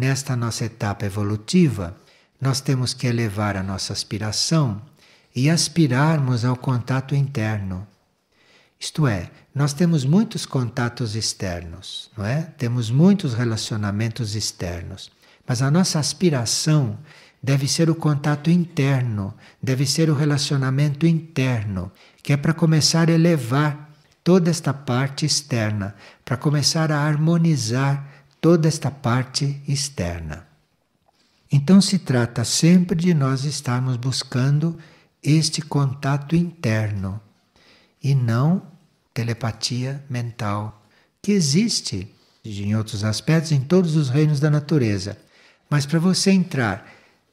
nesta nossa etapa evolutiva, nós temos que elevar a nossa aspiração e aspirarmos ao contato interno. Isto é, nós temos muitos contatos externos, não é? Temos muitos relacionamentos externos, mas a nossa aspiração deve ser o contato interno, deve ser o relacionamento interno, que é para começar a elevar toda esta parte externa, para começar a harmonizar toda esta parte externa. Então se trata sempre de nós estarmos buscando este contato interno e não telepatia mental, que existe em outros aspectos em todos os reinos da natureza. Mas para você entrar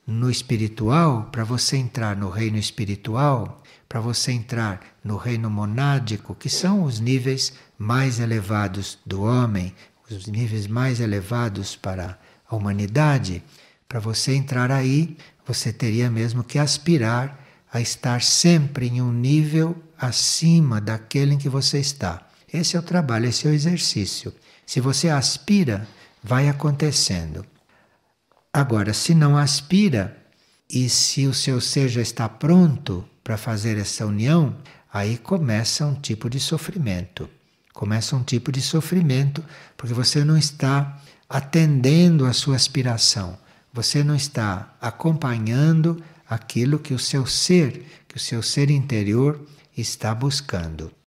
no espiritual, para você entrar no reino espiritual, para você entrar no reino monádico, que são os níveis mais elevados do homem, os níveis mais elevados para a humanidade, para você entrar aí, você teria mesmo que aspirar a estar sempre em um nível acima daquele em que você está. Esse é o trabalho, esse é o exercício. Se você aspira, vai acontecendo. Agora, se não aspira e se o seu ser já está pronto para fazer essa união, aí começa um tipo de sofrimento. Começa um tipo de sofrimento, porque você não está atendendo à sua aspiração, você não está acompanhando aquilo que o seu ser, que o seu ser interior está buscando.